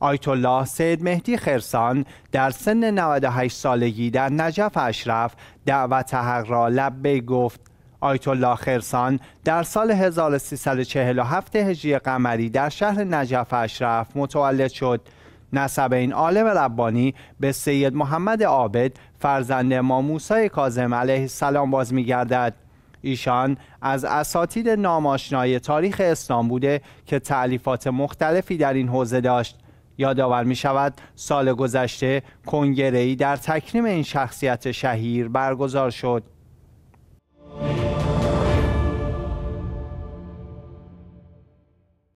آیت الله سید مهدی خرسان در سن 98 سالگی در نجف اشرف دعوت حق را لبه گفت آیت الله خرسان در سال 1347 هجری قمری در شهر نجف اشرف متولد شد نسب این عالم ربانی به سید محمد عابد فرزند امام موسی کاظم علیه السلام باز می‌گردد ایشان از اساتید نامآشنای تاریخ اسلام بوده که تعلیفات مختلفی در این حوزه داشت یادآور می شود سال گذشته کنگره‌ای در تکریم این شخصیت شهیر برگزار شد